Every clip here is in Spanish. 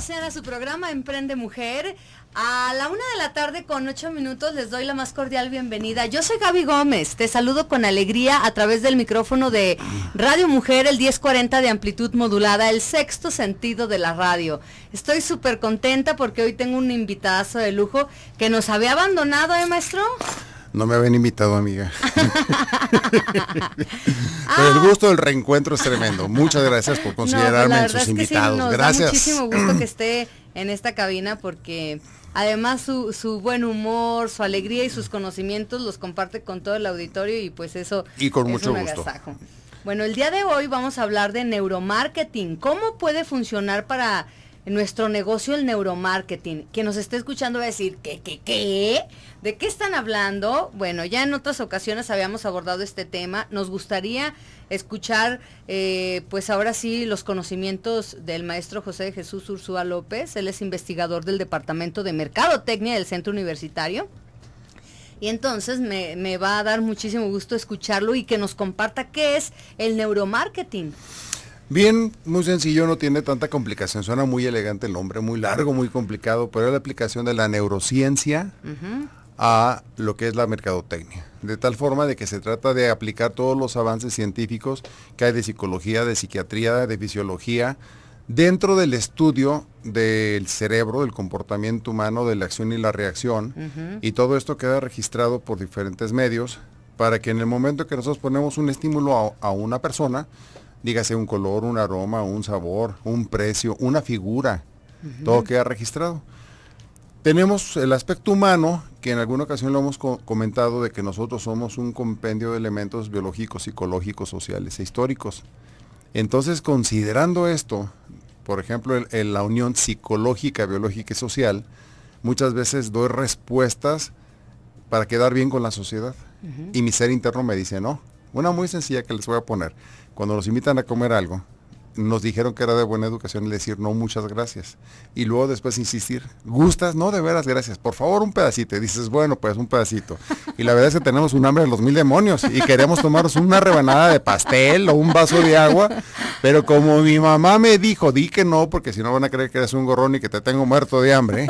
sean a su programa Emprende Mujer. A la una de la tarde con ocho minutos les doy la más cordial bienvenida. Yo soy Gaby Gómez, te saludo con alegría a través del micrófono de Radio Mujer, el 1040 de amplitud modulada, el sexto sentido de la radio. Estoy súper contenta porque hoy tengo un invitazo de lujo que nos había abandonado, ¿eh, maestro? No me habían invitado, amiga. Pero el ah. gusto del reencuentro es tremendo. Muchas gracias por considerarme pues en sus invitados. gracias. muchísimo gusto que esté en esta cabina porque además su, su, buen humor, su alegría y sus conocimientos los comparte con todo el auditorio y pues eso y con es mucho un agasajo. Bueno, el día de hoy vamos a hablar de neuromarketing. ¿Cómo puede funcionar para nuestro negocio el neuromarketing. Quien nos esté escuchando va a decir, ¿qué, qué, qué? ¿De qué están hablando? Bueno, ya en otras ocasiones habíamos abordado este tema. Nos gustaría escuchar, eh, pues ahora sí, los conocimientos del maestro José Jesús Ursúa López. Él es investigador del Departamento de Mercadotecnia del Centro Universitario. Y entonces me, me va a dar muchísimo gusto escucharlo y que nos comparta qué es el neuromarketing. Bien, muy sencillo, no tiene tanta complicación. Suena muy elegante el nombre, muy largo, muy complicado, pero es la aplicación de la neurociencia a lo que es la mercadotecnia. De tal forma de que se trata de aplicar todos los avances científicos que hay de psicología, de psiquiatría, de fisiología, dentro del estudio del cerebro, del comportamiento humano, de la acción y la reacción. Y todo esto queda registrado por diferentes medios para que en el momento que nosotros ponemos un estímulo a una persona, dígase un color, un aroma, un sabor, un precio, una figura. Todo queda registrado. Tenemos el aspecto humano, que en alguna ocasión lo hemos comentado, de que nosotros somos un compendio de elementos biológicos, psicológicos, sociales e históricos. Entonces, considerando esto, por ejemplo, en la unión psicológica, biológica y social, muchas veces doy respuestas para quedar bien con la sociedad. Y mi ser interno me dice, no, una muy sencilla que les voy a poner. Cuando nos invitan a comer algo, nos dijeron que era de buena educación el decir no, muchas gracias. Y luego después insistir, ¿gustas? No, de veras, gracias. Por favor, un pedacito. Y dices, bueno, pues un pedacito. Y la verdad es que tenemos un hambre de los mil demonios y queremos tomarnos una rebanada de pastel o un vaso de agua. Pero como mi mamá me dijo, di que no, porque si no van a creer que eres un gorrón y que te tengo muerto de hambre.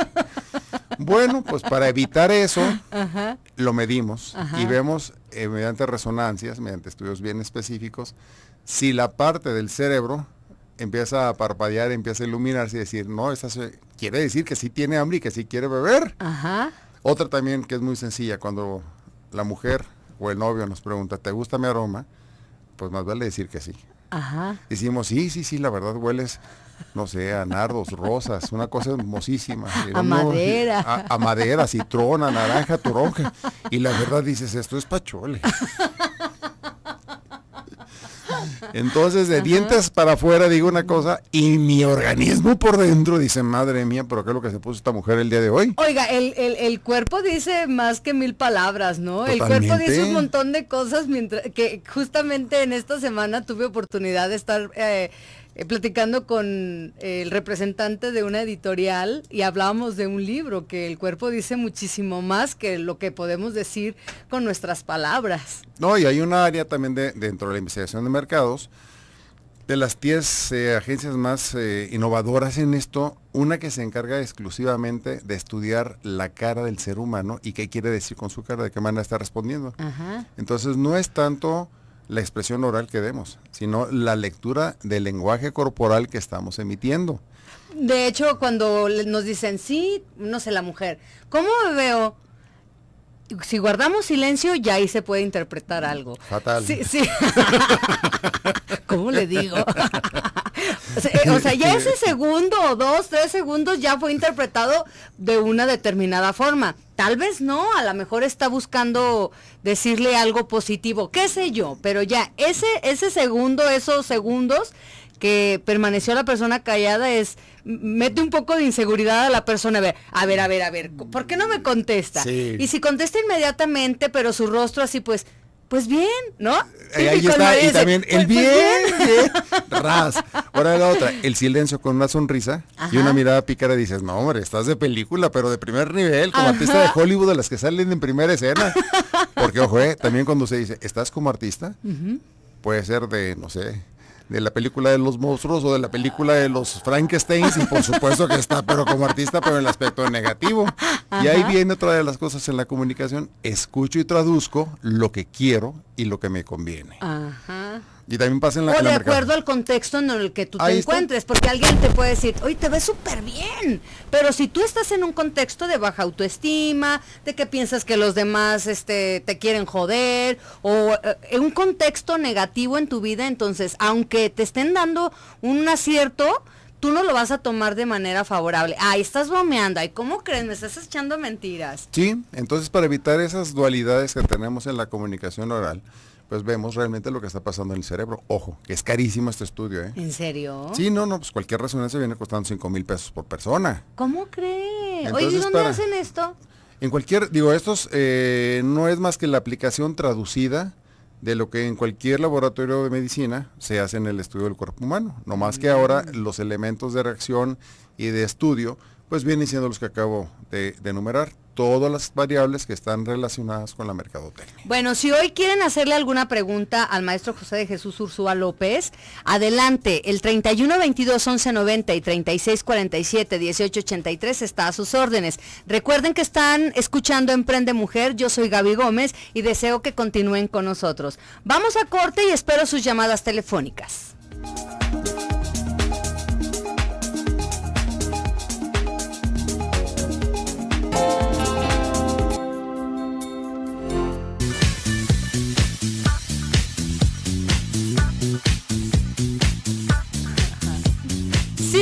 Bueno, pues para evitar eso, lo medimos y vemos eh, mediante resonancias, mediante estudios bien específicos, si la parte del cerebro empieza a parpadear, empieza a iluminarse y decir, no, esa quiere decir que sí tiene hambre y que sí quiere beber. Ajá. Otra también que es muy sencilla, cuando la mujer o el novio nos pregunta, ¿te gusta mi aroma? Pues más vale decir que sí. Ajá. Decimos, sí, sí, sí, la verdad hueles, no sé, a nardos, rosas, una cosa hermosísima. A madera. A, madera, citrona, naranja, toronja. Y la verdad dices, esto es pachole. Entonces, de dientes para afuera digo una cosa y mi organismo por dentro dice, madre mía, pero qué es lo que se puso esta mujer el día de hoy. Oiga, el, el, cuerpo dice más que mil palabras, ¿no? El cuerpo dice un montón de cosas mientras que justamente en esta semana tuve oportunidad de estar... Eh, eh, platicando con el representante de una editorial y hablábamos de un libro, que el cuerpo dice muchísimo más que lo que podemos decir con nuestras palabras. No, y hay una área también de, dentro de la investigación de mercados, de las 10 eh, agencias más eh, innovadoras en esto, una que se encarga exclusivamente de estudiar la cara del ser humano y qué quiere decir con su cara, de qué manera está respondiendo. Entonces no es tanto la expresión oral que demos, sino la lectura del lenguaje corporal que estamos emitiendo. De hecho, cuando nos dicen sí, no sé, la mujer, ¿cómo veo? Si guardamos silencio, ya ahí se puede interpretar algo. Fatal. Sí, sí. ¿Cómo le digo? Eh, o sea, ya ese segundo dos, tres segundos ya fue interpretado de una determinada forma. Tal vez no, a lo mejor está buscando decirle algo positivo, qué sé yo, pero ya ese, ese segundo, esos segundos que permaneció la persona callada es mete un poco de inseguridad a la persona. A ver, a ver, a ver, ¿por qué no me contesta? Y si contesta inmediatamente, pero su rostro así pues, pues bien, ¿no? Eh, ahí está, y también el pues, pues bien, ras. Ahora la otra, el silencio con una sonrisa y una mirada pícara, dices, no hombre, estás de película, pero de primer nivel, como artista de Hollywood, de las que salen en primera escena. Porque, ojo, eh, también cuando se dice, ¿estás como artista? Puede ser de, no sé, de la película de los monstruos o de la película de los Frankensteins y por supuesto que está, pero como artista, pero en el aspecto negativo. Y ahí viene otra de las cosas en la comunicación, escucho y traduzco lo que quiero y lo que me conviene. Ajá. Y también pasa en la O de acuerdo al contexto en el que tú te encuentres, porque alguien te puede decir, hoy te ves súper bien, pero si tú estás en un contexto de baja autoestima, de que piensas que los demás este, te quieren joder, o en eh, un contexto negativo en tu vida, entonces, aunque te estén dando un acierto, tú no lo vas a tomar de manera favorable. Ahí estás bromeando, ay, ¿cómo crees? Me estás echando mentiras. Sí, entonces para evitar esas dualidades que tenemos en la comunicación oral, pues vemos realmente lo que está pasando en el cerebro. Ojo, que es carísimo este estudio, ¿eh? ¿En serio? Sí, no, no, pues cualquier resonancia viene costando 5 mil pesos por persona. ¿Cómo cree? Oye, ¿y dónde hacen esto? En cualquier, digo, estos eh, no es más que la aplicación traducida de lo que en cualquier laboratorio de medicina se hace en el estudio del cuerpo humano. No más que ahora mm. los elementos de reacción y de estudio, pues vienen siendo los que acabo de enumerar todas las variables que están relacionadas con la mercadotecnia. Bueno, si hoy quieren hacerle alguna pregunta al maestro José de Jesús Ursúa López, adelante, el 31 22 11 90 y 36 47 18 83 está a sus órdenes. Recuerden que están escuchando Emprende Mujer, yo soy Gaby Gómez y deseo que continúen con nosotros. Vamos a corte y espero sus llamadas telefónicas.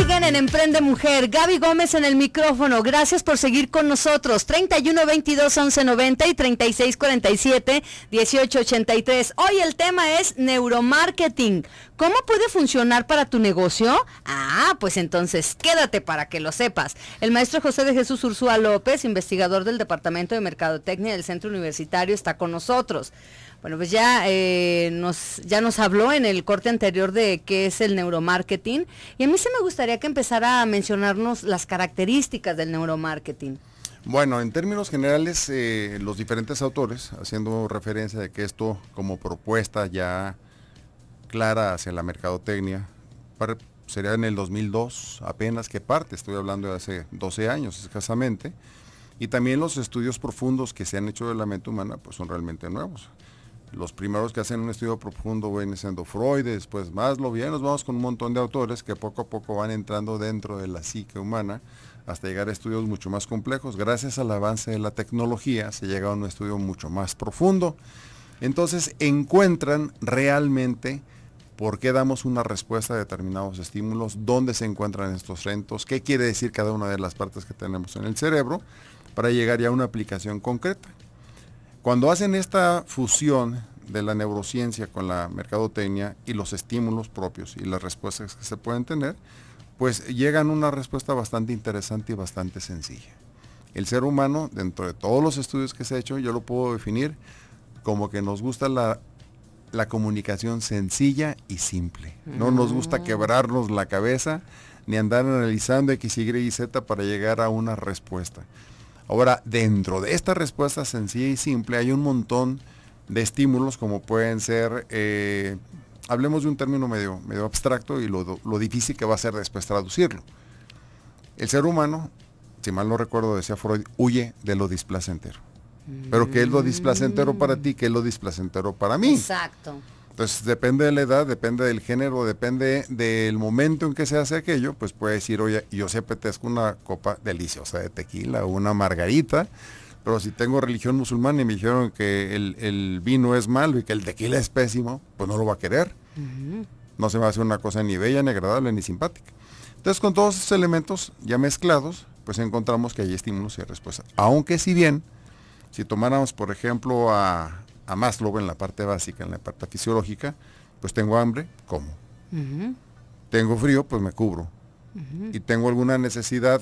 Siguen en Emprende Mujer. Gaby Gómez en el micrófono. Gracias por seguir con nosotros. 31 22 11 90 y 36 47 18 83. Hoy el tema es neuromarketing. ¿Cómo puede funcionar para tu negocio? Ah, pues entonces quédate para que lo sepas. El maestro José de Jesús Ursúa López, investigador del Departamento de Mercadotecnia del Centro Universitario, está con nosotros. Bueno, pues ya, eh, nos, ya nos habló en el corte anterior de qué es el neuromarketing y a mí se me gustaría que empezara a mencionarnos las características del neuromarketing. Bueno, en términos generales, eh, los diferentes autores, haciendo referencia de que esto como propuesta ya clara hacia la mercadotecnia, sería en el 2002 apenas que parte, estoy hablando de hace 12 años escasamente, y también los estudios profundos que se han hecho de la mente humana pues son realmente nuevos los primeros que hacen un estudio profundo vienen siendo Freud, después Maslow, lo nos vamos con un montón de autores que poco a poco van entrando dentro de la psique humana hasta llegar a estudios mucho más complejos. Gracias al avance de la tecnología se llega a un estudio mucho más profundo. Entonces encuentran realmente por qué damos una respuesta a determinados estímulos, dónde se encuentran estos centros, qué quiere decir cada una de las partes que tenemos en el cerebro, para llegar ya a una aplicación concreta. Cuando hacen esta fusión de la neurociencia con la mercadotecnia y los estímulos propios y las respuestas que se pueden tener, pues llegan una respuesta bastante interesante y bastante sencilla. El ser humano, dentro de todos los estudios que se ha hecho, yo lo puedo definir como que nos gusta la, la comunicación sencilla y simple. No nos gusta mm. quebrarnos la cabeza ni andar analizando X, Y y Z para llegar a una respuesta. Ahora, dentro de esta respuesta sencilla y simple hay un montón de estímulos como pueden ser, eh, hablemos de un término medio, medio abstracto y lo, difícil que va a ser después traducirlo. El ser humano, si mal no recuerdo, decía Freud, huye de lo displacentero. Pero que es lo displacentero para ti, que es lo displacentero para mí. Exacto. Entonces, pues, depende de la edad, depende del género, depende del momento en que se hace aquello, pues puede decir, oye, yo se apetezco una copa deliciosa de tequila o una margarita, pero si tengo religión musulmana y me dijeron que el, vino es malo y que el tequila es pésimo, pues no lo va a querer. No se va a hacer una cosa ni bella, ni agradable, ni simpática. Entonces, con todos esos elementos ya mezclados, pues encontramos que hay estímulos y respuestas. Aunque si bien, si tomáramos, por ejemplo, a, a más luego en la parte básica, en la parte fisiológica, pues tengo hambre, como. Tengo frío, pues me cubro. Y tengo alguna necesidad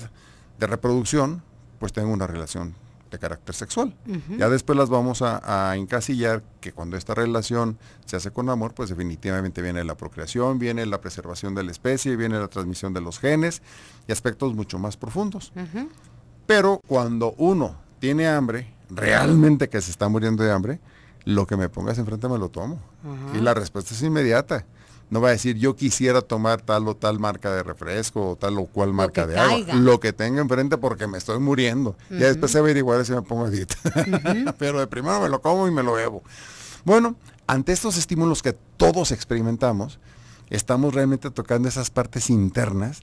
de reproducción, pues tengo una relación de carácter sexual. Ya después las vamos a, encasillar que cuando esta relación se hace con amor, pues definitivamente viene la procreación, viene la preservación de la especie, viene la transmisión de los genes y aspectos mucho más profundos. Pero cuando uno tiene hambre, realmente que se está muriendo de hambre, lo que me pongas enfrente me lo tomo. Y la respuesta es inmediata. No va a decir, yo quisiera tomar tal o tal marca de refresco o tal o cual marca de agua. Lo que tenga enfrente porque me estoy muriendo. Ya después se igual si me pongo a dieta. Pero de primero me lo como y me lo bebo. Bueno, ante estos estímulos que todos experimentamos, estamos realmente tocando esas partes internas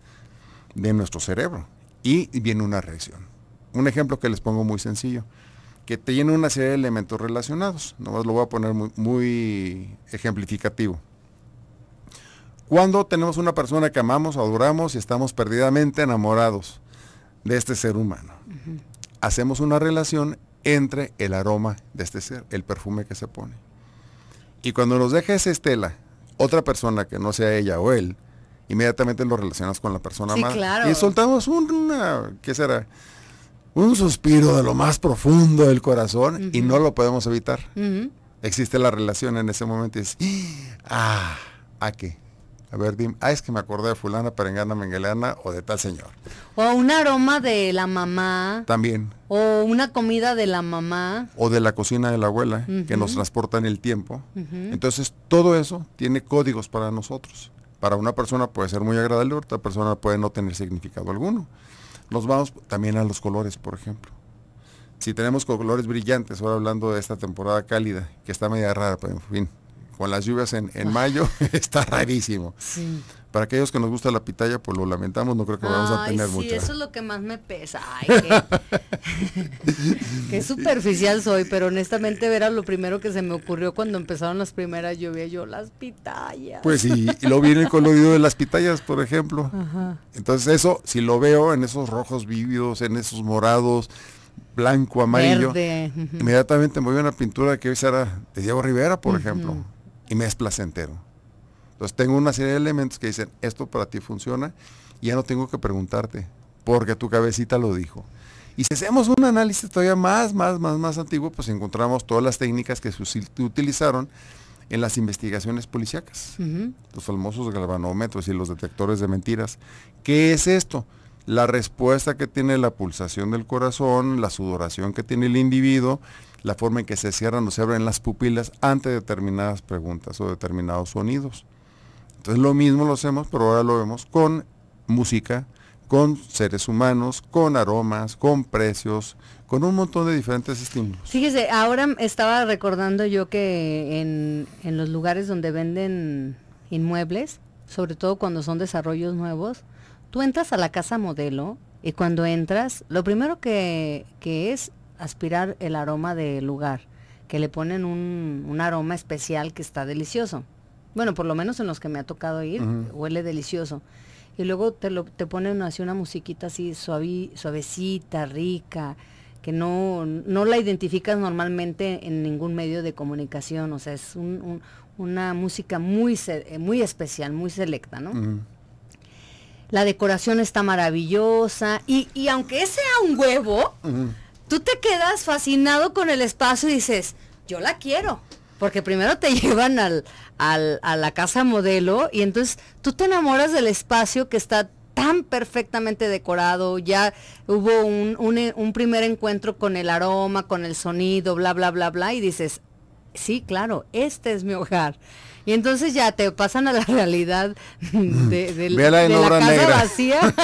de nuestro cerebro. Y viene una reacción. Un ejemplo que les pongo muy sencillo que tiene una serie de elementos relacionados. Nomás lo voy a poner muy, ejemplificativo. Cuando tenemos una persona que amamos, adoramos y estamos perdidamente enamorados de este ser humano, hacemos una relación entre el aroma de este ser, el perfume que se pone. Y cuando nos deja esa estela, otra persona que no sea ella o él, inmediatamente lo relacionas con la persona más Y soltamos una, ¿qué será? un suspiro de lo más profundo del corazón y no lo podemos evitar. Existe la relación en ese momento y es, ah, ¿a qué? A ver, dime, ah, es que me acordé de fulana, perengana, mengelana o de tal señor. O un aroma de la mamá. También. O una comida de la mamá. O de la cocina de la abuela, que nos transporta en el tiempo. Entonces, todo eso tiene códigos para nosotros. Para una persona puede ser muy agradable, otra persona puede no tener significado alguno. Nos vamos también a los colores, por ejemplo. Si tenemos colores brillantes, ahora hablando de esta temporada cálida, que está media rara, pero en fin, con las lluvias en, ah. mayo está rarísimo para aquellos que nos gusta la pitaya, pues lo lamentamos, no creo que vamos a tener sí, eso es lo que más me pesa. qué, superficial soy, pero honestamente era lo primero que se me ocurrió cuando empezaron las primeras lluvias, yo las pitayas. Pues sí, y lo viene el colorido de las pitayas, por ejemplo. Entonces eso, si lo veo en esos rojos vívidos, en esos morados, blanco, amarillo, inmediatamente me voy a una pintura que hoy será de Diego Rivera, por ejemplo, y me es placentero. Entonces tengo una serie de elementos que dicen, esto para ti funciona, ya no tengo que preguntarte, porque tu cabecita lo dijo. Y si hacemos un análisis todavía más, más, más, más antiguo, pues encontramos todas las técnicas que se utilizaron en las investigaciones policíacas, los famosos galvanómetros y los detectores de mentiras. ¿Qué es esto? La respuesta que tiene la pulsación del corazón, la sudoración que tiene el individuo, la forma en que se cierran o se abren las pupilas ante determinadas preguntas o determinados sonidos. Entonces lo mismo lo hacemos, pero ahora lo vemos con música, con seres humanos, con aromas, con precios, con un montón de diferentes estímulos. Fíjese, ahora estaba recordando yo que en, los lugares donde venden inmuebles, sobre todo cuando son desarrollos nuevos, tú entras a la casa modelo y cuando entras, lo primero que, es aspirar el aroma del lugar, que le ponen un aroma especial que está delicioso. Bueno, por lo menos en los que me ha tocado ir, huele delicioso. Y luego te, lo, te ponen así una musiquita así suavecita, rica, que no, no la identificas normalmente en ningún medio de comunicación. O sea, es una música muy, eh, muy especial, muy selecta, ¿no? La decoración está maravillosa. Y, y aunque sea un huevo, tú te quedas fascinado con el espacio y dices, yo la quiero porque primero te llevan al, a la casa modelo y entonces tú te enamoras del espacio que está tan perfectamente decorado, ya hubo un, un, un, primer encuentro con el aroma, con el sonido, bla, bla, bla, bla, y dices, sí, claro, este es mi hogar. Y entonces ya te pasan a la realidad de, la casa vacía.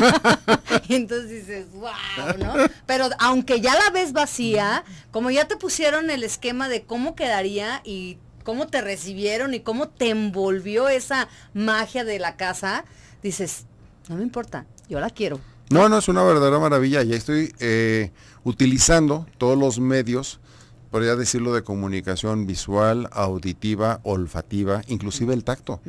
entonces dices, wow, ¿no? Pero aunque ya la ves vacía, como ya te pusieron el esquema de cómo quedaría y cómo te recibieron y cómo te envolvió esa magia de la casa, dices, no me importa, yo la quiero. No, no, es una verdadera maravilla. Ya estoy eh, utilizando todos los medios podría decirlo de comunicación visual, auditiva, olfativa, inclusive el tacto.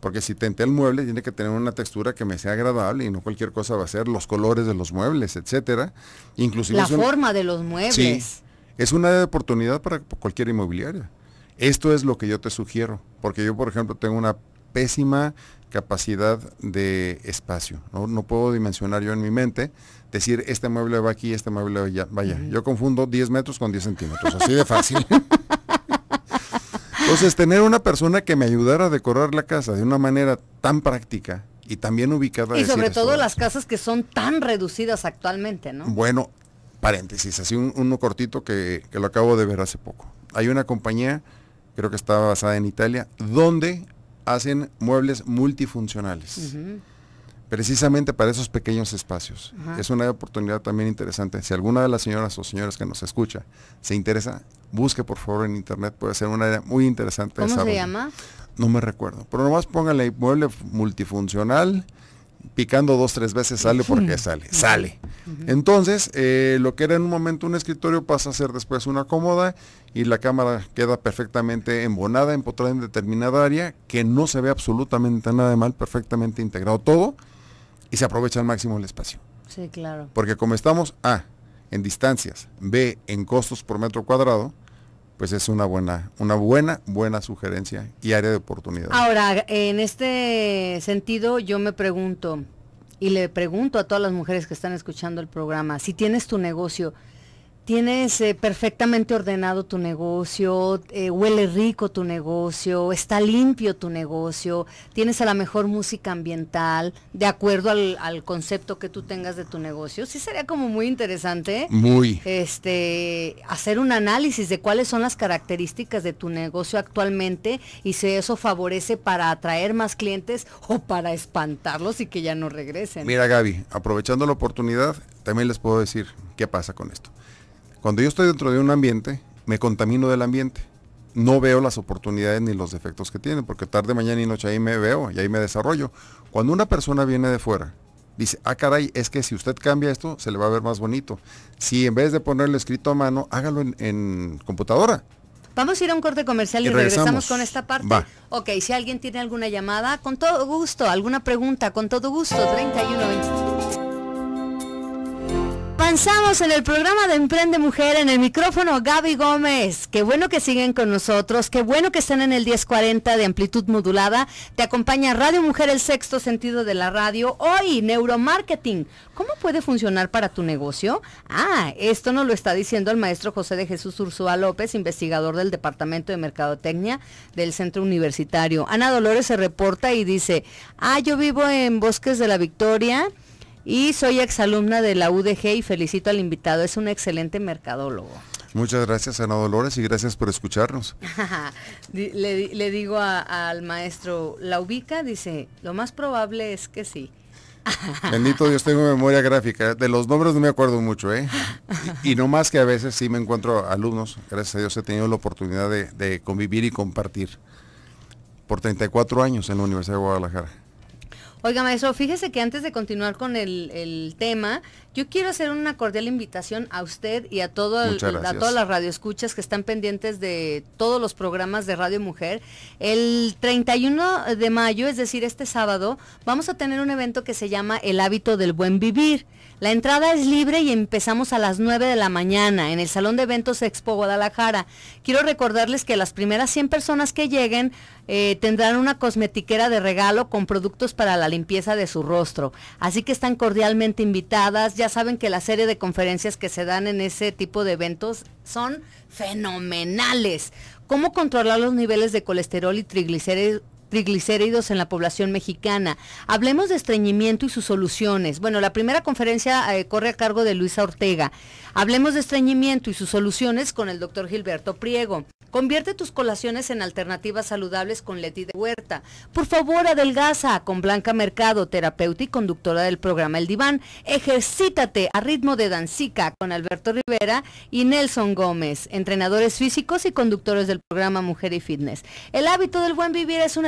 Porque si tenté el mueble, tiene que tener una textura que me sea agradable y no cualquier cosa va a ser los colores de los muebles, etcétera. Inclusive la forma de los muebles. es una oportunidad para cualquier inmobiliaria. Esto es lo que yo te sugiero, porque yo, por ejemplo, tengo una pésima capacidad de espacio. ¿no? puedo dimensionar yo en mi mente decir, este mueble va aquí, este mueble va allá. Vaya, yo confundo 10 metros con 10 centímetros, así de fácil. Entonces, tener una persona que me ayudara a decorar la casa de una manera tan práctica y también ubicada. Y sobre todo las casas que son tan reducidas actualmente, ¿no? Bueno, paréntesis, así un, uno cortito que, lo acabo de ver hace poco. Hay una compañía, creo que estaba basada en Italia, donde hacen muebles multifuncionales. Precisamente para esos pequeños espacios. Es una oportunidad también interesante. Si alguna de las señoras o señores que nos escucha se interesa, busque por favor en internet, puede ser una área muy interesante. ¿Cómo se llama? No me recuerdo. Pero nomás póngale mueble multifuncional picando dos, tres veces sale porque sale, sale. Entonces, eh, lo que era en un momento un escritorio pasa a ser después una cómoda y la cámara queda perfectamente embonada, empotrada en determinada área, que no se ve absolutamente nada de mal, perfectamente integrado todo y se aprovecha al máximo el espacio. Sí, claro. Porque como estamos, A, en distancias, B, en costos por metro cuadrado, pues es una buena, una buena, buena sugerencia y área de oportunidad. Ahora, en este sentido, yo me pregunto, y le pregunto a todas las mujeres que están escuchando el programa, si tienes tu negocio, Tienes eh, perfectamente ordenado tu negocio, eh, huele rico tu negocio, está limpio tu negocio, tienes a la mejor música ambiental, de acuerdo al, concepto que tú tengas de tu negocio. Sí sería como muy interesante. Muy. Este, hacer un análisis de cuáles son las características de tu negocio actualmente y si eso favorece para atraer más clientes o para espantarlos y que ya no regresen. Mira Gaby, aprovechando la oportunidad, también les puedo decir qué pasa con esto. Cuando yo estoy dentro de un ambiente, me contamino del ambiente. No veo las oportunidades ni los defectos que tiene, porque tarde, mañana y noche ahí me veo y ahí me desarrollo. Cuando una persona viene de fuera, dice, ah caray, es que si usted cambia esto, se le va a ver más bonito. Si en vez de ponerlo escrito a mano, hágalo en, computadora. Vamos a ir a un corte comercial y, regresamos. con esta parte. Ok, si alguien tiene alguna llamada, con todo gusto, alguna pregunta, con todo gusto, 3120. Avanzamos en el programa de Emprende Mujer en el micrófono Gaby Gómez. Qué bueno que siguen con nosotros, qué bueno que estén en el 1040 de amplitud modulada. Te acompaña Radio Mujer, el sexto sentido de la radio. Hoy, neuromarketing. ¿Cómo puede funcionar para tu negocio? Ah, esto nos lo está diciendo el maestro José de Jesús Ursúa López, investigador del Departamento de Mercadotecnia del Centro Universitario. Ana Dolores se reporta y dice, ah, yo vivo en Bosques de la Victoria y soy exalumna de la UDG y felicito al invitado. Es un excelente mercadólogo. Muchas gracias, Ana Dolores, y gracias por escucharnos. le, digo al maestro, ¿la ubica? Dice, lo más probable es que sí. Bendito Dios, tengo memoria gráfica. De los nombres no me acuerdo mucho, ¿eh? Y, no más que a veces sí me encuentro alumnos. Gracias a Dios he tenido la oportunidad de, de convivir y compartir por 34 años en la Universidad de Guadalajara. Oiga, maestro, fíjese que antes de continuar con el, tema, yo quiero hacer una cordial invitación a usted y a, a todas las radioescuchas que están pendientes de todos los programas de Radio Mujer. El 31 de mayo, es decir, este sábado, vamos a tener un evento que se llama El hábito del buen vivir. La entrada es libre y empezamos a las 9 de la mañana en el Salón de Eventos Expo Guadalajara. Quiero recordarles que las primeras 100 personas que lleguen eh, tendrán una cosmetiquera de regalo con productos para la limpieza de su rostro. Así que están cordialmente invitadas. Ya saben que la serie de conferencias que se dan en ese tipo de eventos son fenomenales. Cómo controlar los niveles de colesterol y triglicéridos triglicéridos en la población mexicana. Hablemos de estreñimiento y sus soluciones. Bueno, la primera conferencia eh, corre a cargo de Luisa Ortega. Hablemos de estreñimiento y sus soluciones con el doctor Gilberto Priego. Convierte tus colaciones en alternativas saludables con Leti de Huerta. Por favor, adelgaza con Blanca Mercado, terapeuta y conductora del programa El Diván. Ejercítate a ritmo de danzica con Alberto Rivera y Nelson Gómez, entrenadores físicos y conductores del programa Mujer y Fitness. El hábito del buen vivir es un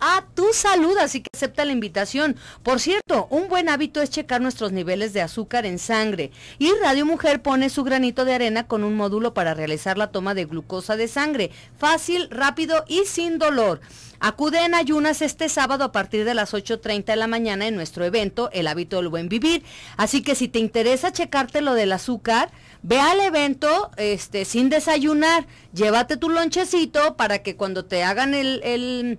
a tu salud, así que acepta la invitación. Por cierto, un buen hábito es checar nuestros niveles de azúcar en sangre y Radio Mujer pone su granito de arena con un módulo para realizar la toma de glucosa de sangre, fácil, rápido y sin dolor. Acude en ayunas este sábado a partir de las 8.30 de la mañana en nuestro evento El hábito del buen vivir. Así que si te interesa checarte lo del azúcar, ve al evento este, sin desayunar, llévate tu lonchecito para que cuando te hagan el, el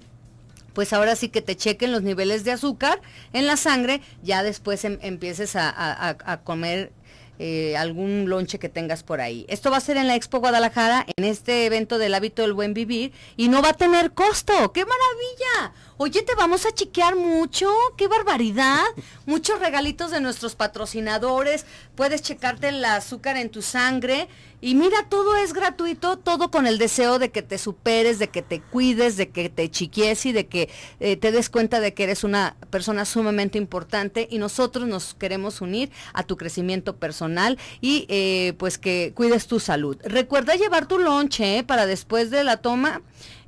pues ahora sí que te chequen los niveles de azúcar en la sangre, ya después em, empieces a, comer eh, algún lonche que tengas por ahí. Esto va a ser en la Expo Guadalajara, en este evento del hábito del buen vivir, y no va a tener costo. ¡Qué maravilla! Oye, te vamos a chiquear mucho, qué barbaridad. Muchos regalitos de nuestros patrocinadores, puedes checarte el azúcar en tu sangre. Y mira, todo es gratuito, todo con el deseo de que te superes, de que te cuides, de que te chiquies y de que eh, te des cuenta de que eres una persona sumamente importante y nosotros nos queremos unir a tu crecimiento personal y eh, pues que cuides tu salud. Recuerda llevar tu lonche eh, para después de la toma.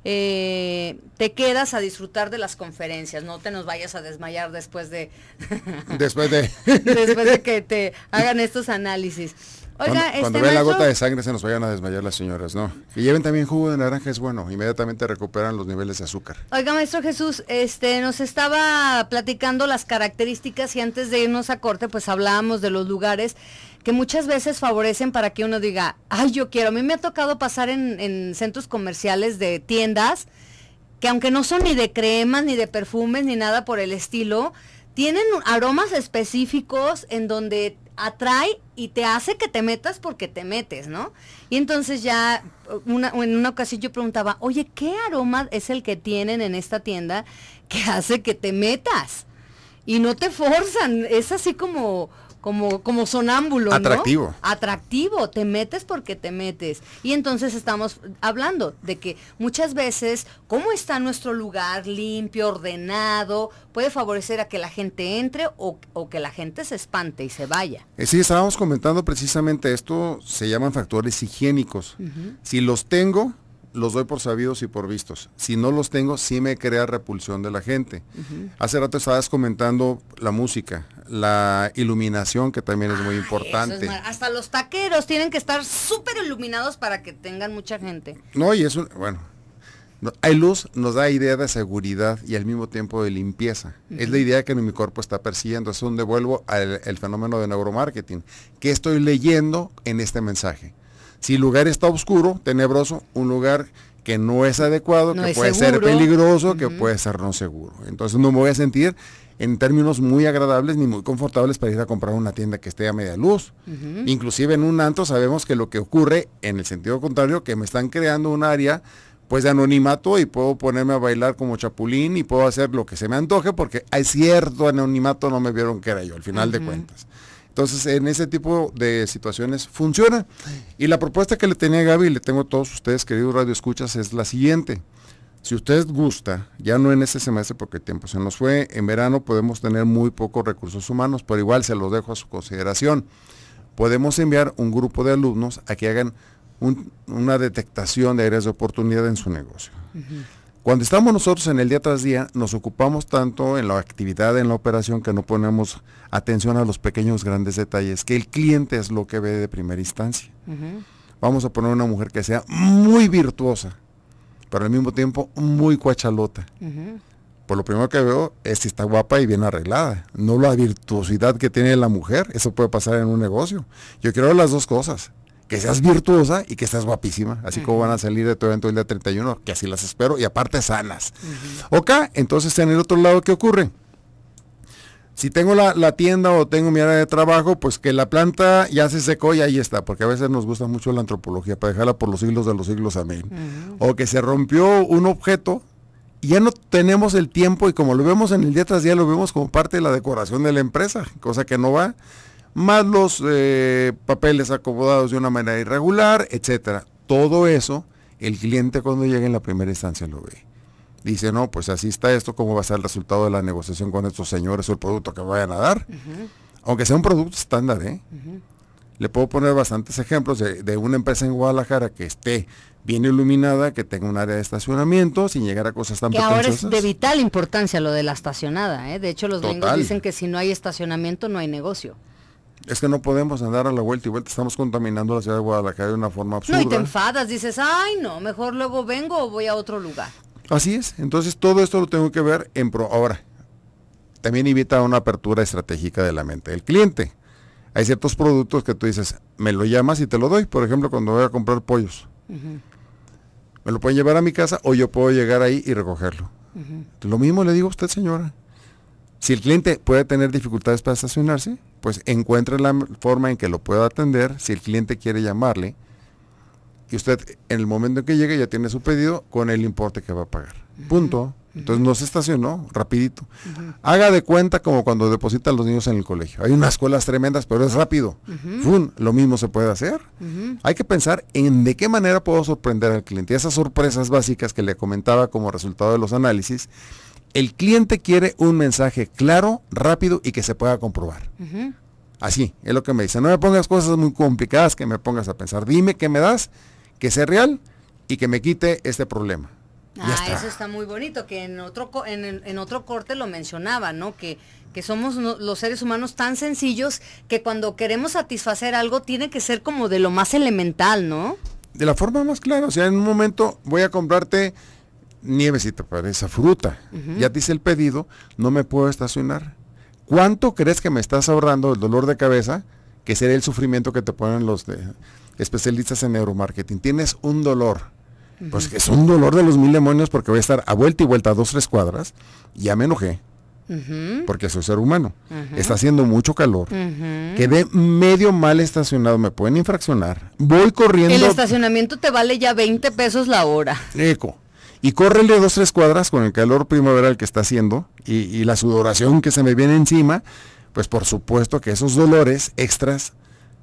Eh, te quedas a disfrutar de las conferencias, no te nos vayas a desmayar después de... después de... después de que te hagan estos análisis. cuando, este vean la gota de sangre se nos vayan a desmayar las señoras, ¿no? Y lleven también jugo de naranja, es bueno, inmediatamente recuperan los niveles de azúcar. Oiga, maestro Jesús, este nos estaba platicando las características y antes de irnos a corte, pues hablábamos de los lugares que muchas veces favorecen para que uno diga, ay, yo quiero. A mí me ha tocado pasar en, centros comerciales de tiendas que aunque no son ni de cremas, ni de perfumes, ni nada por el estilo, tienen aromas específicos en donde atrae y te hace que te metas porque te metes, ¿no? Y entonces ya una, en una ocasión yo preguntaba, oye, ¿qué aroma es el que tienen en esta tienda que hace que te metas? Y no te forzan, es así como, como, como sonámbulo. Atractivo. ¿no? Atractivo, te metes porque te metes. Y entonces estamos hablando de que muchas veces cómo está nuestro lugar limpio, ordenado, puede favorecer a que la gente entre o, que la gente se espante y se vaya. Eh, sí, estábamos comentando precisamente esto, se llaman factores higiénicos. Si los tengo, los doy por sabidos y por vistos. Si no los tengo, sí me crea repulsión de la gente. Hace rato estabas comentando la música, la iluminación, que también es muy importante. hasta los taqueros tienen que estar súper iluminados para que tengan mucha gente. No, y eso, bueno, hay luz, nos da idea de seguridad y al mismo tiempo de limpieza. Es la idea que mi cuerpo está persiguiendo. Es donde vuelvo al el fenómeno de neuromarketing. ¿Qué estoy leyendo en este mensaje? Si el lugar está oscuro, tenebroso, un lugar que no es adecuado, que puede ser peligroso, que puede ser no seguro. Entonces no me voy a sentir en términos muy agradables ni muy confortables para ir a comprar una tienda que esté a media luz. Inclusive en un antro sabemos que lo que ocurre, en el sentido contrario, que me están creando un área pues de anonimato y puedo ponerme a bailar como chapulín y puedo hacer lo que se me antoje porque hay cierto anonimato, no me vieron que era yo, al final de cuentas. Entonces, en ese tipo de situaciones funciona. Y la propuesta que le tenía Gaby, y le tengo a todos ustedes, queridos Radio Escuchas, es la siguiente. Si usted gusta, ya no en este semestre porque el tiempo se nos fue, en verano podemos tener muy pocos recursos humanos, pero igual se los dejo a su consideración. Podemos enviar un grupo de alumnos a que hagan una detectación de áreas de oportunidad en su negocio. Cuando estamos nosotros en el día tras día, nos ocupamos tanto en la actividad, en la operación, que no ponemos atención a los pequeños grandes detalles, que el cliente es lo que ve de primera instancia. Vamos a poner una mujer que sea muy virtuosa, pero al mismo tiempo muy cuachalota. Por lo primero que veo es si está guapa y bien arreglada, no la virtuosidad que tiene la mujer. Eso puede pasar en un negocio. Yo quiero las dos cosas que seas virtuosa y que seas guapísima, así como van a salir de tu evento el día 31, que así las espero, y aparte sanas. Ok, entonces en el otro lado, ¿qué ocurre? Si tengo la, tienda o tengo mi área de trabajo, pues que la planta ya se secó y ahí está, porque a veces nos gusta mucho la antropología, para dejarla por los siglos de los siglos, amén. O que se rompió un objeto, y ya no tenemos el tiempo y como lo vemos en el día tras día, lo vemos como parte de la decoración de la empresa, cosa que no va más los eh, papeles acomodados de una manera irregular, etcétera. Todo eso, el cliente cuando llegue en la primera instancia lo ve. Dice, no, pues así está esto, cómo va a ser el resultado de la negociación con estos señores o el producto que vayan a dar. Aunque sea un producto estándar, ¿eh? Le puedo poner bastantes ejemplos de, una empresa en Guadalajara que esté bien iluminada, que tenga un área de estacionamiento, sin llegar a cosas tan que ahora es de vital importancia lo de la estacionada, ¿eh? de hecho los dicen que si no hay estacionamiento no hay negocio. Es que no podemos andar a la vuelta y vuelta, estamos contaminando la ciudad de Guadalajara de una forma absurda. No, y te enfadas, dices, ay no, mejor luego vengo o voy a otro lugar. Así es, entonces todo esto lo tengo que ver en pro. Ahora, también invita a una apertura estratégica de la mente del cliente. Hay ciertos productos que tú dices, me lo llamas y te lo doy. Por ejemplo, cuando voy a comprar pollos, me lo pueden llevar a mi casa o yo puedo llegar ahí y recogerlo. Lo mismo le digo a usted, señora. Si el cliente puede tener dificultades para estacionarse, pues encuentre la forma en que lo pueda atender. Si el cliente quiere llamarle, y usted en el momento en que llegue ya tiene su pedido con el importe que va a pagar. Punto. Entonces no se estacionó, rapidito. Haga de cuenta como cuando depositan los niños en el colegio. Hay unas escuelas tremendas, pero es rápido. Lo mismo se puede hacer. Hay que pensar en de qué manera puedo sorprender al cliente. Y esas sorpresas básicas que le comentaba como resultado de los análisis el cliente quiere un mensaje claro, rápido y que se pueda comprobar. Así, es lo que me dice. No me pongas cosas muy complicadas que me pongas a pensar. Dime qué me das, que sea real y que me quite este problema. ah, eso está muy bonito, que en otro, en, otro corte lo mencionaba, ¿no? Que, que somos los seres humanos tan sencillos que cuando queremos satisfacer algo tiene que ser como de lo más elemental, ¿no? De la forma más clara, o sea, en un momento voy a comprarte nievecita para esa fruta. Ya te hice el pedido, no me puedo estacionar. ¿Cuánto crees que me estás ahorrando el dolor de cabeza? Que será el sufrimiento que te ponen los especialistas en neuromarketing. Tienes un dolor. Pues es un dolor de los mil demonios porque voy a estar a vuelta y vuelta a dos, tres cuadras. Ya me enojé. Porque soy ser humano. Está haciendo mucho calor. Quedé medio mal estacionado. Me pueden infraccionar. Voy corriendo. El estacionamiento te vale ya 20 pesos la hora. Eco y córrele dos, tres cuadras con el calor primaveral que está haciendo y, la sudoración que se me viene encima, pues por supuesto que esos dolores extras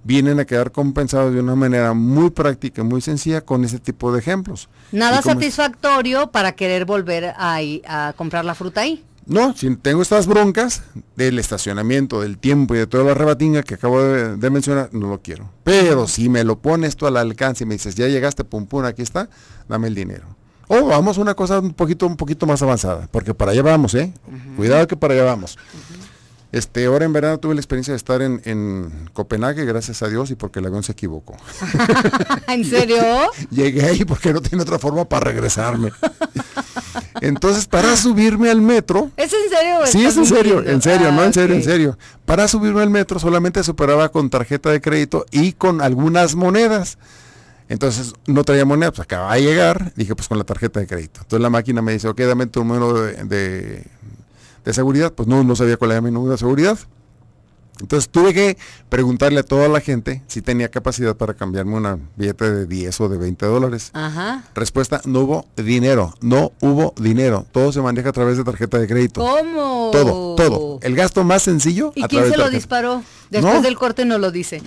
vienen a quedar compensados de una manera muy práctica, muy sencilla con ese tipo de ejemplos. Nada satisfactorio para querer volver a, comprar la fruta ahí. No, si tengo estas broncas del estacionamiento, del tiempo y de toda la rebatinga que acabo de, de mencionar, no lo quiero. Pero si me lo pones tú al alcance y me dices, ya llegaste, pum pum, aquí está, dame el dinero. O oh, vamos a una cosa un poquito, un poquito más avanzada, porque para allá vamos, ¿eh? Cuidado que para allá vamos. Este, ahora en verano tuve la experiencia de estar en, Copenhague, gracias a Dios, y porque el avión se equivocó. ¿En serio? Llegué ahí porque no tiene otra forma para regresarme. Entonces, para subirme al metro. ¿Es en serio? Sí, es en serio, en serio, no en ah, serio, en serio. Para subirme al metro solamente superaba con tarjeta de crédito y con algunas monedas. Entonces no traía moneda, pues acaba de llegar, dije pues con la tarjeta de crédito. Entonces la máquina me dice, ok, dame tu número de, de seguridad, pues no, no sabía cuál era mi número de seguridad. Entonces tuve que preguntarle a toda la gente si tenía capacidad para cambiarme una billete de 10 o de 20 dólares. Ajá. Respuesta, no hubo dinero, no hubo dinero. Todo se maneja a través de tarjeta de crédito. ¿Cómo? Todo, todo. El gasto más sencillo. ¿Y quién se lo disparó? Después del corte no lo dice.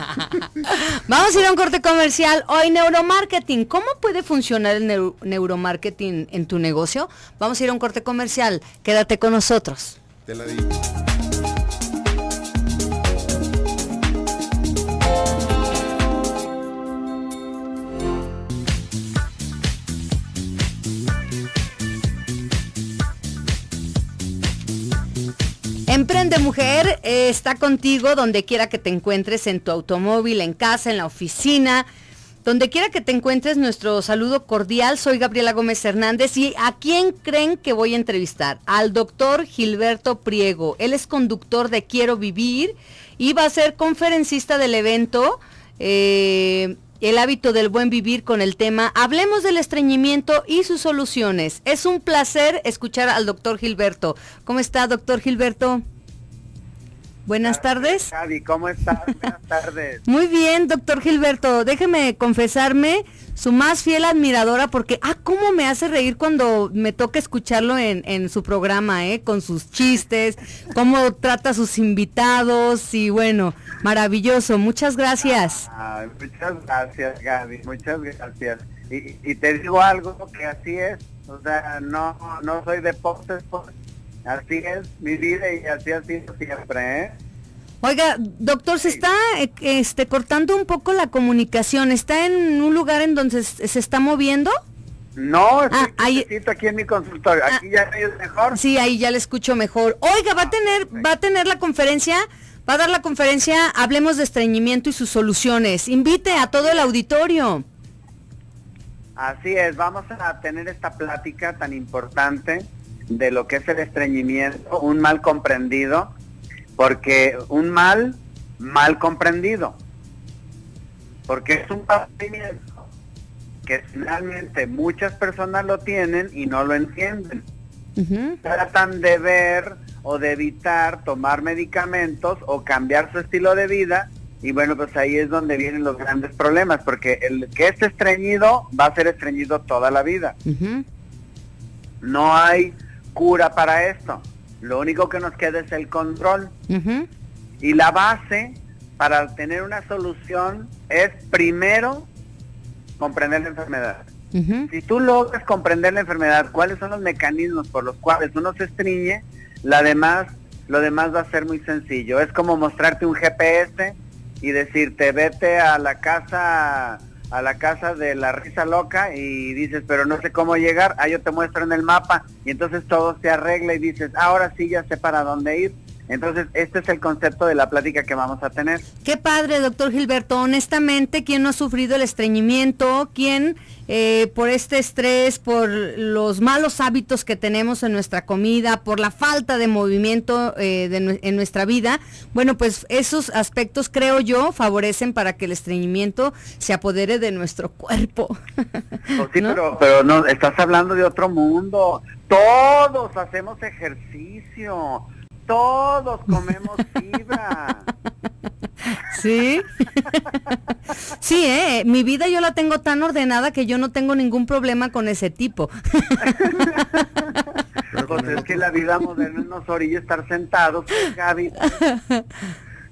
Vamos a ir a un corte comercial. Hoy neuromarketing. ¿Cómo puede funcionar el neuromarketing en tu negocio? Vamos a ir a un corte comercial. Quédate con nosotros. Te la digo. Emprende Mujer eh, está contigo donde quiera que te encuentres, en tu automóvil, en casa, en la oficina. Donde quiera que te encuentres, nuestro saludo cordial. Soy Gabriela Gómez Hernández y ¿a quién creen que voy a entrevistar? Al doctor Gilberto Priego. Él es conductor de Quiero Vivir y va a ser conferencista del evento. Eh, el hábito del buen vivir con el tema Hablemos del estreñimiento y sus soluciones. Es un placer escuchar al doctor Gilberto. ¿Cómo está, doctor Gilberto? Buenas tardes. Javi, ¿cómo estás? Buenas tardes. Muy bien, doctor Gilberto. Déjeme confesarme su más fiel admiradora porque, ah, cómo me hace reír cuando me toca escucharlo en, en su programa, ¿eh? Con sus chistes, cómo trata a sus invitados y bueno, Maravilloso, muchas gracias. Ah, muchas gracias, Gaby, muchas gracias. Y, y, te digo algo que así es, o sea, no, no soy de postes, pues, así es mi vida y así ha sido siempre, ¿eh? Oiga, doctor, se está eh, este, cortando un poco la comunicación. ¿Está en un lugar en donde se, está moviendo? No, ah, estoy ahí, aquí en mi consultorio. Ah. Aquí ya es mejor. Sí, ahí ya le escucho mejor. Oiga, va a tener, va a tener la conferencia Va a dar la conferencia Hablemos de estreñimiento y sus soluciones. Invite a todo el auditorio. Así es, vamos a tener esta plática tan importante de lo que es el estreñimiento, un mal comprendido, porque un mal, mal comprendido, porque es un padecimiento que finalmente muchas personas lo tienen y no lo entienden. Tratan de ver o de evitar tomar medicamentos o cambiar su estilo de vida. Y bueno, pues ahí es donde vienen los grandes problemas, porque el que es estreñido va a ser estreñido toda la vida. No hay cura para esto. Lo único que nos queda es el control. Y la base para tener una solución es primero comprender la enfermedad. Si tú logras comprender la enfermedad, cuáles son los mecanismos por los cuales uno se estriñe, la demás, lo demás va a ser muy sencillo. Es como mostrarte un GPS y decirte, vete a la casa a la casa de la risa loca y dices, pero no sé cómo llegar, ah, yo te muestro en el mapa y entonces todo se arregla y dices, ahora sí ya sé para dónde ir entonces, este es el concepto de la plática que vamos a tener. Qué padre, doctor Gilberto. Honestamente, ¿quién no ha sufrido el estreñimiento? ¿Quién eh, por este estrés, por los malos hábitos que tenemos en nuestra comida, por la falta de movimiento eh, en nuestra vida? Bueno, pues esos aspectos, creo yo, favorecen para que el estreñimiento se apodere de nuestro cuerpo. Pues sí, Pero, pero no, estás hablando de otro mundo. Todos hacemos ejercicio todos comemos fibra. Sí. Sí, ¿eh? mi vida yo la tengo tan ordenada que yo no tengo ningún problema con ese tipo. Pues es que la vida moderna nos orilla estar sentados,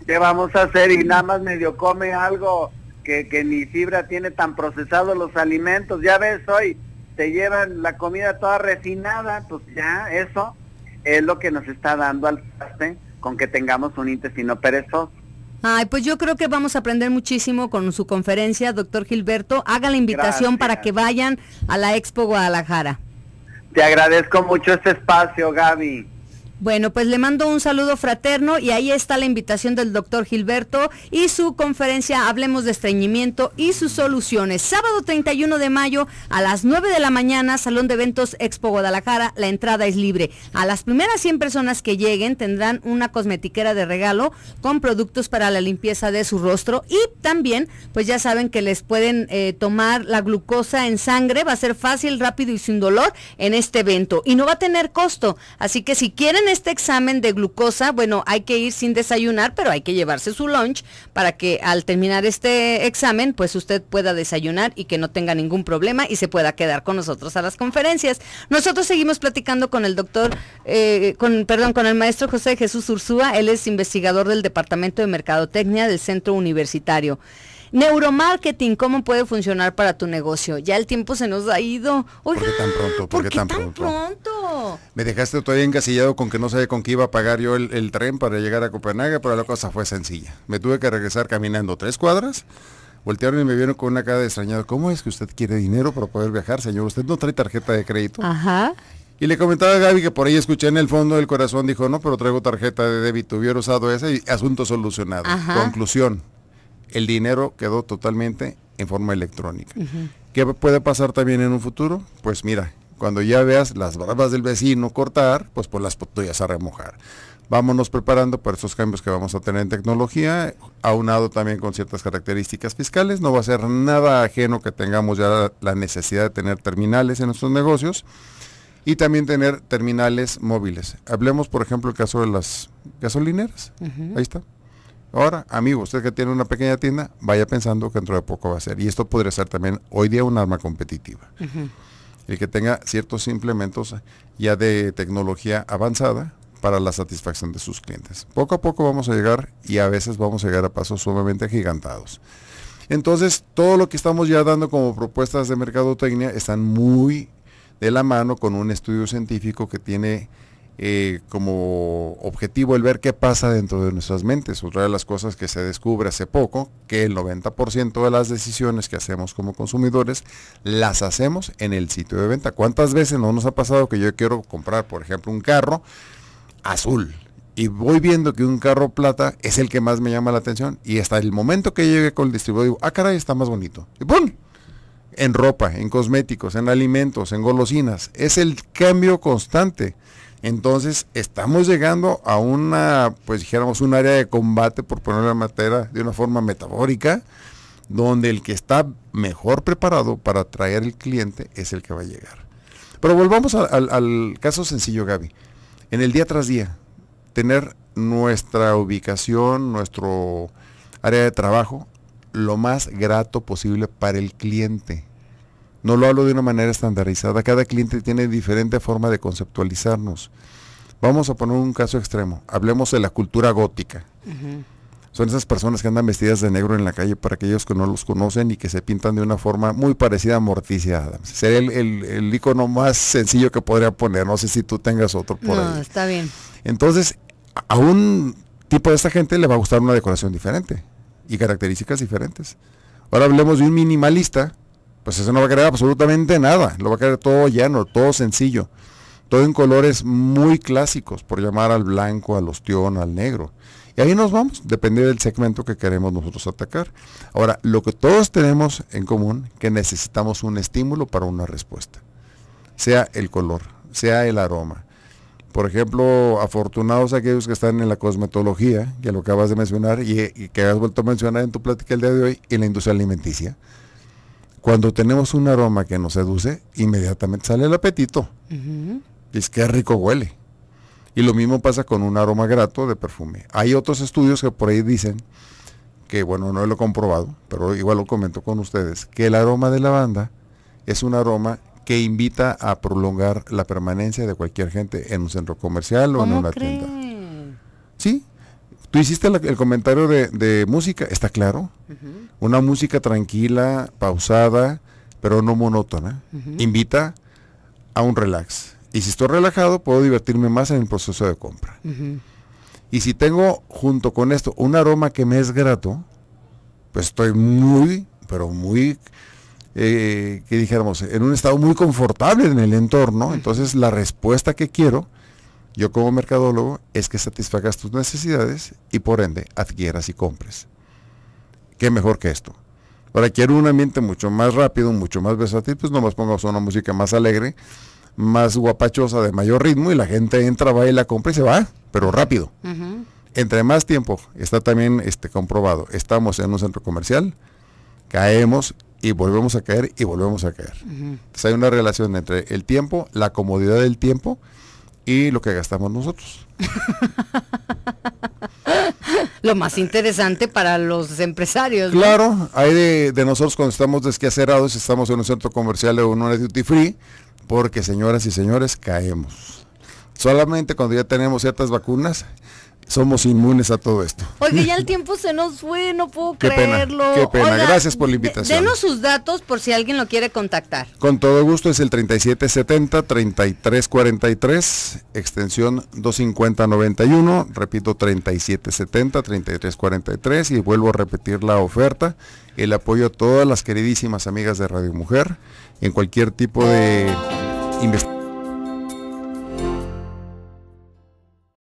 ¿Qué vamos a hacer? Y nada más medio come algo que, que ni fibra tiene tan procesado los alimentos. Ya ves, hoy te llevan la comida toda refinada, pues ya, eso es lo que nos está dando al traste con que tengamos un intestino perezoso. Ay, pues yo creo que vamos a aprender muchísimo con su conferencia, doctor Gilberto. Haga la invitación para que vayan a la Expo Guadalajara. Te agradezco mucho este espacio, Gaby. Bueno, pues le mando un saludo fraterno y ahí está la invitación del doctor Gilberto y su conferencia Hablemos de estreñimiento y sus soluciones. Sábado 31 de mayo a las 9 de la mañana, Salón de Eventos Expo Guadalajara, la entrada es libre. A las primeras 100 personas que lleguen tendrán una cosmetiquera de regalo con productos para la limpieza de su rostro y también, pues ya saben que les pueden eh, tomar la glucosa en sangre, va a ser fácil, rápido y sin dolor en este evento y no va a tener costo. Así que si quieren en este examen de glucosa, bueno, hay que ir sin desayunar, pero hay que llevarse su lunch para que al terminar este examen, pues usted pueda desayunar y que no tenga ningún problema y se pueda quedar con nosotros a las conferencias. Nosotros seguimos platicando con el doctor, eh, con, perdón, con el maestro José Jesús Ursúa, él es investigador del Departamento de Mercadotecnia del Centro Universitario. Neuromarketing, ¿cómo puede funcionar para tu negocio? Ya el tiempo se nos ha ido. ¿Por qué tan pronto? ¿Por, qué, tan, pronto? Me dejaste todavía encasillado con que no sabía con qué iba a pagar yo el, tren para llegar a Copenhague, pero la cosa fue sencilla. Me tuve que regresar caminando tres cuadras voltearon y me vieron con una cara de extrañado. ¿Cómo es que usted quiere dinero para poder viajar, señor? ¿Usted no trae tarjeta de crédito? Ajá. Y le comentaba a Gaby que por ahí escuché en el fondo del corazón, dijo, no, pero traigo tarjeta de débito, hubiera usado esa y asunto solucionado. Conclusión, el dinero quedó totalmente en forma electrónica. ¿Qué puede pasar también en un futuro? Pues mira, cuando ya veas las barbas del vecino cortar, pues por las tuyas a remojar. Vámonos preparando para esos cambios que vamos a tener en tecnología, aunado también con ciertas características fiscales. No va a ser nada ajeno que tengamos ya la necesidad de tener terminales en nuestros negocios y también tener terminales móviles. Hablemos, por ejemplo, el caso de las gasolineras. Ahí está. Ahora, amigo, usted que tiene una pequeña tienda, vaya pensando que dentro de poco va a ser. Y esto podría ser también hoy día un arma competitiva. El que tenga ciertos implementos ya de tecnología avanzada para la satisfacción de sus clientes. Poco a poco vamos a llegar y a veces vamos a llegar a pasos sumamente agigantados. Entonces, todo lo que estamos ya dando como propuestas de mercadotecnia están muy de la mano con un estudio científico que tiene eh, como objetivo el ver qué pasa dentro de nuestras mentes. Otra de las cosas que se descubre hace poco, que el 90% de las decisiones que hacemos como consumidores las hacemos en el sitio de venta. ¿Cuántas veces no nos ha pasado que yo quiero comprar, por ejemplo, un carro azul? y voy viendo que un carro plata es el que más me llama la atención y hasta el momento que llegue con el distribuidor digo, ah caray, está más bonito. Y ¡pum! En ropa, en cosméticos, en alimentos, en golosinas. Es el cambio constante. Entonces, estamos llegando a una, pues dijéramos, un área de combate, por poner la materia de una forma metabólica, donde el que está mejor preparado para atraer el cliente es el que va a llegar. Pero volvamos al caso sencillo, Gaby. En el día tras día, tener nuestra ubicación, nuestro área de trabajo, lo más grato posible para el cliente. No lo hablo de una manera estandarizada. Cada cliente tiene diferente forma de conceptualizarnos. Vamos a poner un caso extremo. Hablemos de la cultura gótica. Son esas personas que andan vestidas de negro en la calle para aquellos que no los conocen y que se pintan de una forma muy parecida a Morticia Adams. Sería el, el, icono más sencillo que podría poner. No sé si tú tengas otro por no, está bien. Entonces, a un tipo de esta gente le va a gustar una decoración diferente y características diferentes. Ahora hablemos de un minimalista pues eso no va a querer absolutamente nada, lo va a querer todo llano, todo sencillo, todo en colores muy clásicos, por llamar al blanco, al ostión, al negro. Y ahí nos vamos, depende del segmento que queremos nosotros atacar. Ahora, lo que todos tenemos en común, que necesitamos un estímulo para una respuesta, sea el color, sea el aroma. Por ejemplo, afortunados aquellos que están en la cosmetología, que lo acabas de mencionar y, que has vuelto a mencionar en tu plática el día de hoy, en la industria alimenticia cuando tenemos un aroma que nos seduce, inmediatamente sale el apetito. Uh Es que rico huele. Y lo mismo pasa con un aroma grato de perfume. Hay otros estudios que por ahí dicen que, bueno, no lo he comprobado, pero igual lo comento con ustedes, que el aroma de lavanda es un aroma que invita a prolongar la permanencia de cualquier gente en un centro comercial o en una tienda. Sí, Tú hiciste el comentario de, música, está claro. Una música tranquila, pausada, pero no monótona. Invita a un relax. Y si estoy relajado, puedo divertirme más en el proceso de compra. Y si tengo junto con esto un aroma que me es grato, pues estoy muy, pero muy, eh, que dijéramos, en un estado muy confortable en el entorno. Entonces la respuesta que quiero yo como mercadólogo es que satisfagas tus necesidades y por ende adquieras y compres. ¿Qué mejor que esto? Ahora quiero un ambiente mucho más rápido, mucho más versátil, pues nomás pongamos una música más alegre, más guapachosa, de mayor ritmo y la gente entra, va y la compra y se va, pero rápido. Entre más tiempo, está también este, comprobado, estamos en un centro comercial, caemos y volvemos a caer y volvemos a caer. Entonces hay una relación entre el tiempo, la comodidad del tiempo y lo que gastamos nosotros. lo más interesante para los empresarios. Claro, hay de, nosotros cuando estamos desquacerados, estamos en un centro comercial o en una duty free, porque señoras y señores caemos. Solamente cuando ya tenemos ciertas vacunas, somos inmunes a todo esto. Oye, ya el tiempo se nos fue, no puedo qué creerlo. Pena, qué pena, gracias por la invitación. Denos sus datos por si alguien lo quiere contactar. Con todo gusto, es el 3770-3343, extensión 25091, repito, 3770-3343 y vuelvo a repetir la oferta, el apoyo a todas las queridísimas amigas de Radio Mujer en cualquier tipo de investigación